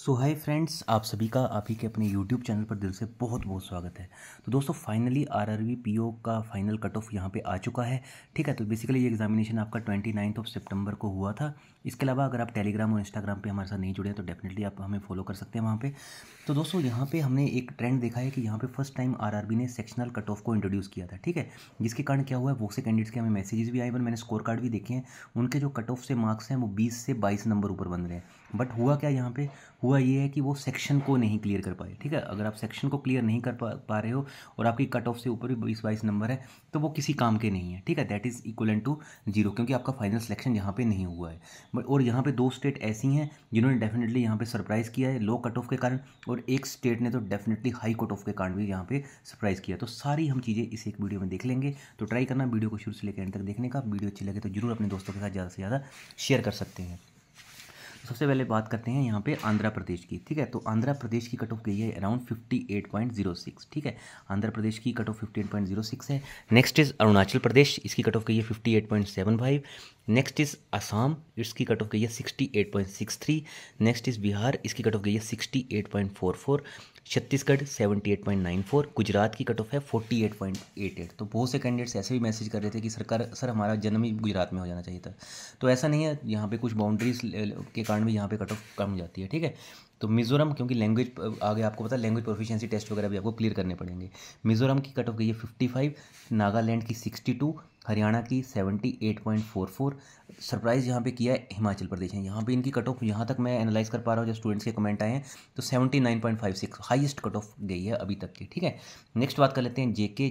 सो hi friends आप सभी का आप ही के अपने यूट्यूब चैनल पर दिल से बहुत बहुत स्वागत है तो दोस्तों फाइनली आरआरबी पीओ का फाइनल कट ऑफ यहाँ पे आ चुका है ठीक है तो बेसिकली ये एग्जामिनेशन आपका ट्वेंटी नाइन्थ ऑफ सितंबर को हुआ था इसके अलावा अगर आप टेलीग्राम और इंस्टाग्राम पे हमारे साथ नहीं जुड़े हैं तो डेफिनेटली आप हमें फॉलो कर सकते हैं वहाँ पर तो दोस्तों यहाँ पर हमने एक ट्रेंड देखा है कि यहाँ पर फर्स्ट टाइम आर ने सेक्शनल कट ऑफ को इंट्रोड्यूस किया था ठीक है जिसके कारण क्या हुआ है वो से कैंडिडेट्स के हमें मैसेजेस भी आए पर मैंने स्कोर कार्ड भी देखे हैं उनके जो कट ऑफ से मार्क्स हैं वो बीस से बाईस नंबर ऊपर बन रहे हैं बट हुआ क्या यहाँ पे हुआ ये है कि वो सेक्शन को नहीं क्लियर कर पाए ठीक है अगर आप सेक्शन को क्लियर नहीं कर पा, पा रहे हो और आपकी कट ऑफ से ऊपर भी बीस बाईस नंबर है तो वो किसी काम के नहीं है ठीक है that is equal to zero क्योंकि आपका फाइनल सिलेक्शन यहाँ पे नहीं हुआ है बट और यहाँ पे दो स्टेट ऐसी हैं जिन्होंने डेफिनेटली यहाँ पे सरप्राइज़ किया है लो कट ऑफ के कारण और एक स्टेट ने तो डेफिनेटली हाई कट ऑफ के कारण भी यहाँ पर सरप्राइज़ किया तो सारी हम चीज़ें इस एक वीडियो में देख लेंगे तो ट्राई करना वीडियो को शुरू से लेकर एंड तक देखने का वीडियो अच्छी लगे तो जरूर अपने दोस्तों के साथ ज़्यादा से ज़्यादा शेयर कर सकते हैं सबसे पहले बात करते हैं यहाँ पे आंध्र प्रदेश की ठीक है तो आंध्र प्रदेश की कट ऑफ गई है around fifty eight point zero six ठीक है आंध्र प्रदेश की cut off fifty eight point zero six है नेक्स्ट इज अरुणाचल प्रदेश इसकी कट ऑफ गई है फाइव नेक्स्ट इज असम इसकी कट ऑफ गई है थ्री नेक्स्ट इज बिहार इसकी कट ऑफ गई है four Chhattisgarh seventy eight point nine four Gujarat की कट ऑफ है एट एट पॉइंट एट तो बहुत से कैंडिडेट्स ऐसे भी मैसेज कर रहे थे कि सरकार सर हमारा जन्म ही गुजरात में हो जाना चाहिए था तो ऐसा नहीं है यहाँ पे कुछ बाउंड्रीज के कारण भी यहाँ पे कट ऑफ कम हो जाती है ठीक है तो मिजोरम क्योंकि लैंग्वेज आगे आपको पता है लैंग्वेज प्रोफिशिएंसी टेस्ट वगैरह भी आपको क्लियर करने पड़ेंगे मिजोरम की कट ऑफ गई है फिफ्टी फाइव नागालैंड की सिक्सटी टू हरियाणा की seventy eight point four four surprise यहाँ पे किया है हिमाचल प्रदेश है यहाँ पे इनकी कट ऑफ यहाँ तक मैं एनालाइज कर पा रहा हूँ जब स्टूडेंट्स के कमेंट आए हैं तो seventy nine point five six highest cut off गई है अभी तक की ठीक है नेक्स्ट बात कर लेते हैं जेके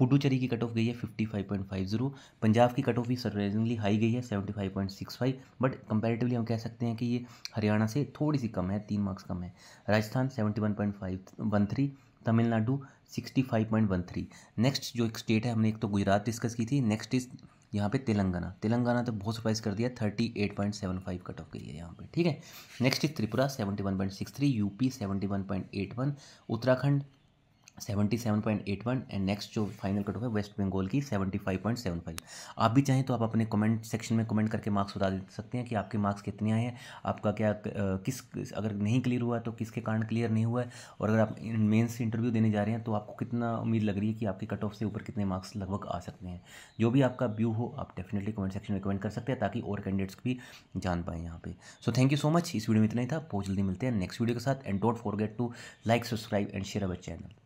पुडुचेरी की कट ऑफ गई है 55.50 पंजाब की कट ऑफ भी सरप्राइजिंगली हाई गई है 75.65 बट कंपैरेटिवली हम कह सकते हैं कि ये हरियाणा से थोड़ी सी कम है तीन मार्क्स कम है राजस्थान 71.513 तमिलनाडु 65.13 नेक्स्ट जो एक स्टेट है हमने एक तो गुजरात डिस्कस की थी नेक्स्ट इज यहाँ पे तेलंगाना तेलंगाना तो बहुत सरप्राइज कर दिया thirty eight point seven five cut off गई है यहाँ पे ठीक है next is Tripura seventy one point six three UP seventy one point eight one Uttarakhand seventy seven point eight one and next जो फाइनल कट होगा वेस्ट बंगाल की seventy five point seven five आप भी चाहें तो आप अपने कमेंट सेक्शन में कमेंट करके मार्क्स बता दे सकते हैं कि आपके मार्क्स कितने आए हैं आपका क्या किस अगर नहीं क्लियर हुआ तो किसके कारण क्लियर नहीं हुआ है और अगर आप मेन्स इंटरव्यू देने जा रहे हैं तो आपको कितना उम्मीद लग रही है कि आपके कट ऑफ से ऊपर कितने मार्क्स लगभग आ सकते हैं जो भी आपका व्यू हो आप डेफिनेटली कमेंट सेक्शन में कमेंट कर सकते हैं ताकि और कैंडिडेट्स भी जान पाएँ यहाँ पे so thank you so much इस वीडियो में इतना ही था बहुत जल्दी मिलते हैं नेक्स्ट वीडियो के साथ and don't forget to like subscribe and share our channel